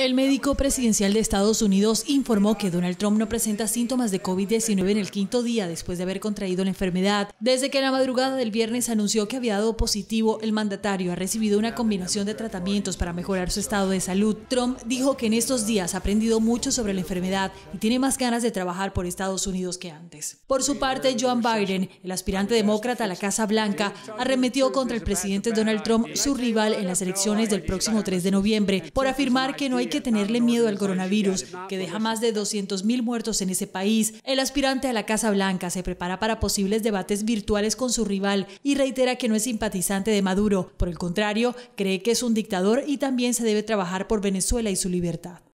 El médico presidencial de Estados Unidos informó que Donald Trump no presenta síntomas de COVID-19 en el quinto día después de haber contraído la enfermedad. Desde que en la madrugada del viernes anunció que había dado positivo, el mandatario ha recibido una combinación de tratamientos para mejorar su estado de salud. Trump dijo que en estos días ha aprendido mucho sobre la enfermedad y tiene más ganas de trabajar por Estados Unidos que antes. Por su parte, Joan Biden, el aspirante demócrata a la Casa Blanca, arremetió contra el presidente Donald Trump, su rival en las elecciones del próximo 3 de noviembre, por afirmar que no hay que tenerle miedo al coronavirus, que deja más de 200.000 muertos en ese país. El aspirante a la Casa Blanca se prepara para posibles debates virtuales con su rival y reitera que no es simpatizante de Maduro. Por el contrario, cree que es un dictador y también se debe trabajar por Venezuela y su libertad.